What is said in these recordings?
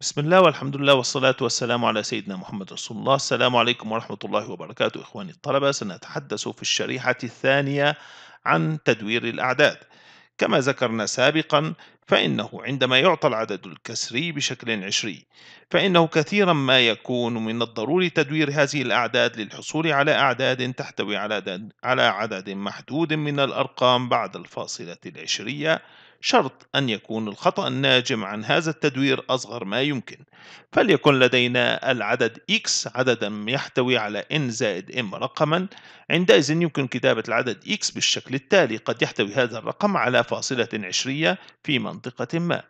بسم الله والحمد لله والصلاة والسلام على سيدنا محمد رسول الله السلام عليكم ورحمة الله وبركاته إخواني الطلبة سنتحدث في الشريحة الثانية عن تدوير الأعداد كما ذكرنا سابقا فإنه عندما يعطى العدد الكسري بشكل عشري فإنه كثيرا ما يكون من الضروري تدوير هذه الأعداد للحصول على أعداد تحتوي على على عدد محدود من الأرقام بعد الفاصلة العشرية شرط أن يكون الخطأ الناجم عن هذا التدوير أصغر ما يمكن فليكن لدينا العدد x عددا يحتوي على n زائد m رقما عندئذ يمكن كتابة العدد x بالشكل التالي قد يحتوي هذا الرقم على فاصلة عشرية فيما منطقة ما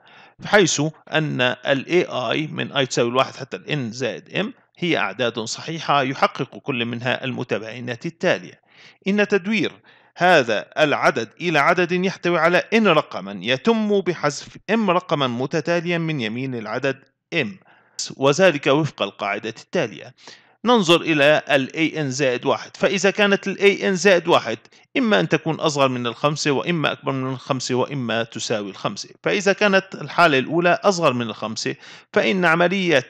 حيث أن الـ AI من i تساوي الواحد حتى الـ n زائد m هي أعداد صحيحة يحقق كل منها المتباينات التالية إن تدوير هذا العدد إلى عدد يحتوي على n رقما يتم بحذف m رقما متتاليا من يمين العدد m وذلك وفق القاعدة التالية ننظر إلى الـ AN زائد واحد فإذا كانت الـ AN زائد واحد إما أن تكون أصغر من الخمسة وإما أكبر من الخمسة وإما تساوي الخمسة فإذا كانت الحالة الأولى أصغر من الخمسة فإن عملية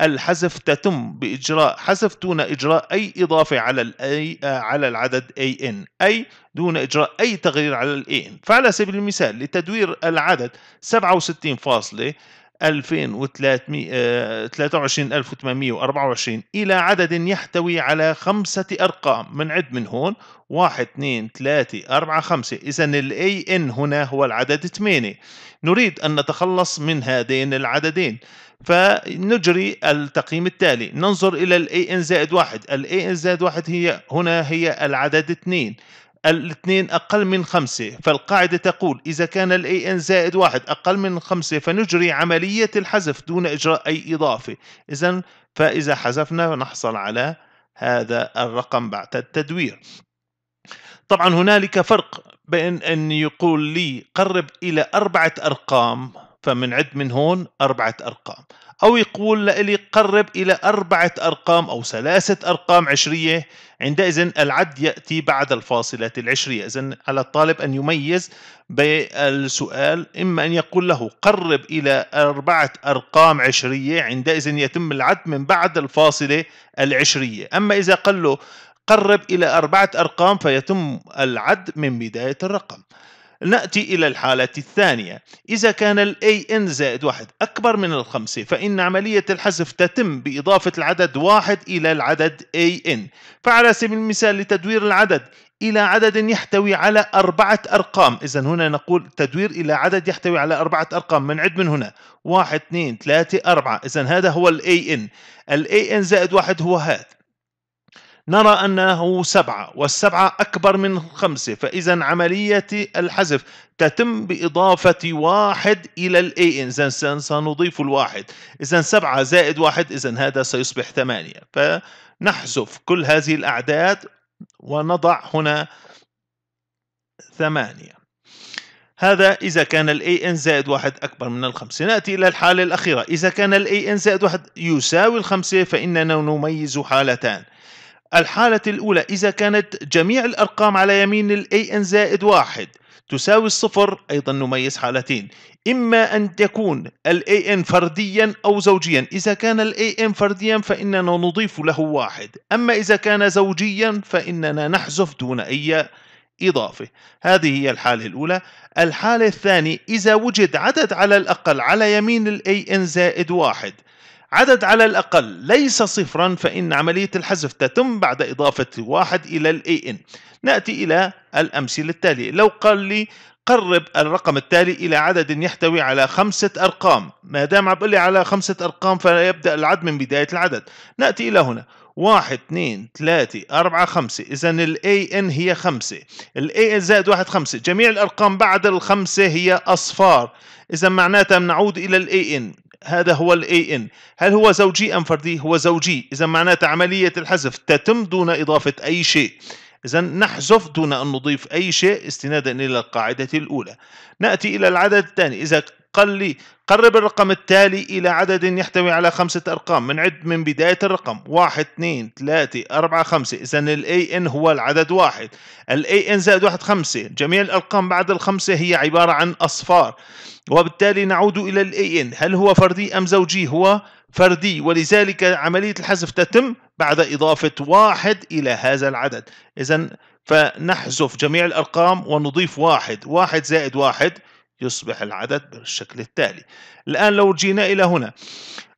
الحذف تتم بإجراء حذف دون إجراء أي إضافة على ال آه، على العدد AN أي دون إجراء أي تغيير على الـ AN فعلى سبيل المثال لتدوير العدد 67 فاصلة 23824 آه، إلى عدد يحتوي على خمسة أرقام من عد من هون 1 2 3 4 5 إذا الـ AN هنا هو العدد 8 نريد أن نتخلص من هذين العددين فنجري التقييم التالي ننظر إلى الـ AN زائد 1 الـ AN زائد 1 هي هنا هي العدد 2 الاثنين أقل من خمسة فالقاعدة تقول إذا كان الـ AN زائد واحد أقل من خمسة فنجري عملية الحذف دون إجراء أي إضافة إذا فإذا حذفنا نحصل على هذا الرقم بعد التدوير طبعا هنالك فرق بين أن يقول لي قرب إلى أربعة أرقام فمنعد من هون أربعة أرقام أو يقول لإلي قرب إلى أربعة أرقام أو ثلاثة أرقام عشرية عندئذ العد يأتي بعد الفاصلة العشرية إذن على الطالب أن يميز بالسؤال إما أن يقول له قرب إلى أربعة أرقام عشرية عندئذ يتم العد من بعد الفاصلة العشرية أما إذا قال له قرب إلى أربعة أرقام فيتم العد من بداية الرقم نأتي إلى الحالة الثانية إذا كان الـ AN زائد واحد أكبر من الخمسة فإن عملية الحذف تتم بإضافة العدد واحد إلى العدد AN فعلى سبيل المثال لتدوير العدد إلى عدد يحتوي على أربعة أرقام إذا هنا نقول تدوير إلى عدد يحتوي على أربعة أرقام منعد من هنا واحد اثنين ثلاثة أربعة إذا هذا هو ال AN ال AN زائد واحد هو هذا نرى أنه سبعة والسبعة أكبر من خمسة فإذا عملية الحذف تتم بإضافة واحد إلى الـ A إذا سنضيف الواحد إذا سبعة زائد واحد إذا هذا سيصبح ثمانية فنحذف كل هذه الأعداد ونضع هنا ثمانية هذا إذا كان الـ AN زائد واحد أكبر من الخمسة نأتي إلى الحالة الأخيرة إذا كان الـ AN زائد واحد يساوي الخمسة فإننا نميز حالتان الحالة الأولى إذا كانت جميع الأرقام على يمين الـ AN زائد واحد تساوي الصفر أيضا نميز حالتين إما أن تكون الـ AN فرديا أو زوجيا إذا كان الـ AN فرديا فإننا نضيف له واحد أما إذا كان زوجيا فإننا نحذف دون أي إضافة هذه هي الحالة الأولى الحالة الثانية إذا وجد عدد على الأقل على يمين الـ AN زائد واحد عدد على الأقل ليس صفرا فإن عملية الحذف تتم بعد إضافة واحد إلى الـ AN نأتي إلى الأمثلة التالية لو قال لي قرب الرقم التالي إلى عدد يحتوي على خمسة أرقام ما دام عم بقول لي على خمسة أرقام فيبدأ العد من بداية العدد نأتي إلى هنا واحد اثنين ثلاثة أربعة خمسة إذا الـ AN هي خمسة الـ AN زائد واحد خمسة جميع الأرقام بعد الخمسة هي أصفار إذا معناتها نعود إلى الـ AN هذا هو الاي ان هل هو زوجي ام فردي هو زوجي اذا معناته عمليه الحذف تتم دون اضافه اي شيء إذا نحذف دون أن نضيف أي شيء استنادا إلى القاعدة الأولى. نأتي إلى العدد الثاني، إذا قال لي قرب الرقم التالي إلى عدد يحتوي على خمسة أرقام من من, من بداية الرقم واحد اثنين ثلاثة أربعة خمسة إذا ال AN هو العدد واحد ال AN زائد واحد خمسة جميع الأرقام بعد الخمسة هي عبارة عن أصفار وبالتالي نعود إلى ال AN هل هو فردي أم زوجي هو فردي ولذلك عملية الحذف تتم بعد إضافة واحد إلى هذا العدد إذا فنحذف جميع الأرقام ونضيف واحد واحد زائد واحد يصبح العدد بالشكل التالي الآن لو جينا إلى هنا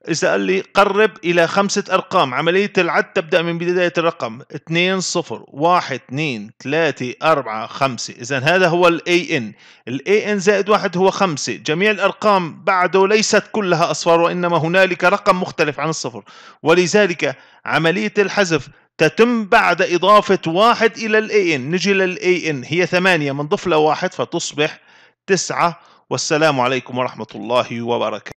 إذا قال لي قرب إلى خمسة أرقام عملية العد تبدأ من بداية الرقم 2 0 1 2 3 4 5 إذا هذا هو الـ AN الـ AN زائد واحد هو 5 جميع الأرقام بعده ليست كلها أصفار وإنما هنالك رقم مختلف عن الصفر ولذلك عملية الحذف تتم بعد إضافة واحد إلى الـ AN نجي للـ AN هي ثمانية منضف لها واحد فتصبح التسعة والسلام عليكم ورحمة الله وبركاته